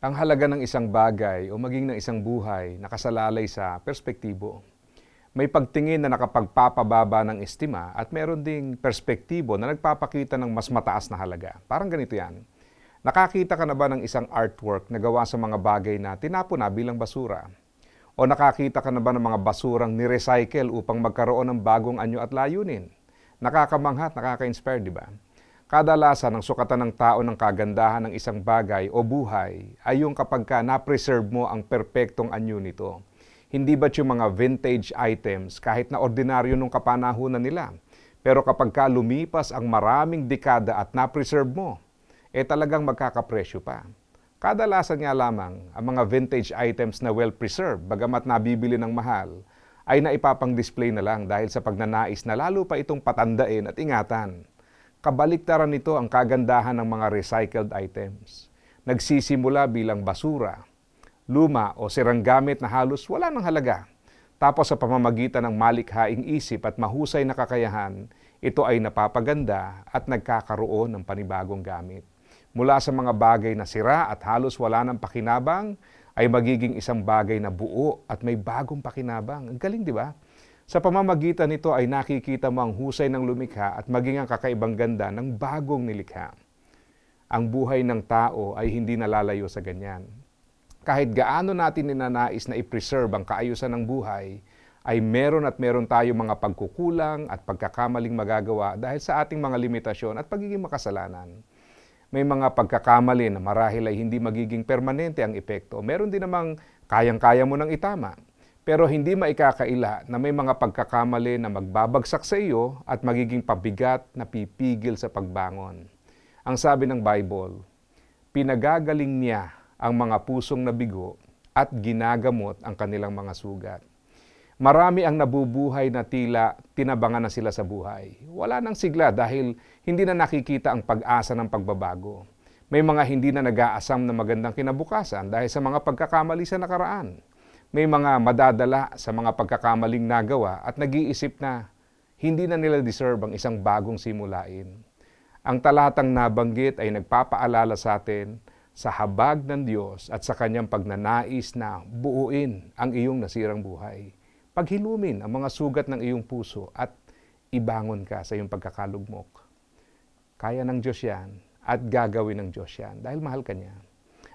ang halaga ng isang bagay o maging ng isang buhay nakasalalay sa perspektibo. May pagtingin na nakapagpapababa ng estima at meron ding perspektibo na nagpapakita ng mas mataas na halaga. Parang ganito yan. Nakakita ka na ba ng isang artwork na gawa sa mga bagay na tinapon na bilang basura? O nakakita ka na ba ng mga basurang ni-recycle upang magkaroon ng bagong anyo at layunin? Nakakamangha nakaka-inspire, di ba? Kadalasan ang sukatan ng tao ng kagandahan ng isang bagay o buhay ay yung kapag ka na-preserve mo ang perpektong anyo nito. Hindi ba't yung mga vintage items kahit na ordinaryo nung kapanahunan nila? Pero kapag ka lumipas ang maraming dekada at na-preserve mo, eh talagang magkakapresyo pa. Kadalasan nga lamang, ang mga vintage items na well-preserved, bagamat nabibili ng mahal, ay naipapang-display na lang dahil sa pagnanais na lalo pa itong patandain at ingatan. Kabaliktaran nito ang kagandahan ng mga recycled items. Nagsisimula bilang basura, luma o sirang gamit na halos wala ng halaga. Tapos sa pamamagitan ng malikhaing isip at mahusay na kakayahan, ito ay napapaganda at nagkakaroon ng panibagong gamit. Mula sa mga bagay na sira at halos wala ng pakinabang, ay magiging isang bagay na buo at may bagong pakinabang. Ang galing, di ba? Sa pamamagitan nito ay nakikita mo ang husay ng lumikha at maging ang kakaibang ganda ng bagong nilikha. Ang buhay ng tao ay hindi nalalayo sa ganyan. Kahit gaano natin ninanais na i-preserve ang kaayusan ng buhay, ay meron at meron tayo mga pagkukulang at pagkakamaling magagawa dahil sa ating mga limitasyon at pagiging makasalanan may mga pagkakamali na marahil ay hindi magiging permanente ang epekto. Meron din namang kayang-kaya mo nang itama. Pero hindi maikakaila na may mga pagkakamali na magbabagsak sa iyo at magiging pabigat na pipigil sa pagbangon. Ang sabi ng Bible, pinagagaling niya ang mga pusong nabigo at ginagamot ang kanilang mga sugat. Marami ang nabubuhay na tila tinabangan na sila sa buhay. Wala nang sigla dahil hindi na nakikita ang pag-asa ng pagbabago. May mga hindi na nag-aasam na magandang kinabukasan dahil sa mga pagkakamali sa nakaraan may mga madadala sa mga pagkakamaling nagawa at nag-iisip na hindi na nila deserve ang isang bagong simulain. Ang talatang nabanggit ay nagpapaalala sa atin sa habag ng Diyos at sa kanyang pagnanais na buuin ang iyong nasirang buhay. Paghilumin ang mga sugat ng iyong puso at ibangon ka sa iyong pagkakalugmok. Kaya ng Diyos yan at gagawin ng Diyos yan dahil mahal ka niya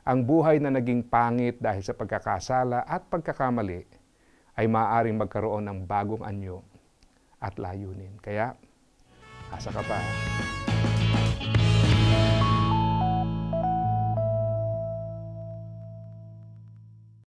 ang buhay na naging pangit dahil sa pagkakasala at pagkakamali ay maaaring magkaroon ng bagong anyo at layunin. Kaya, asa ka pa.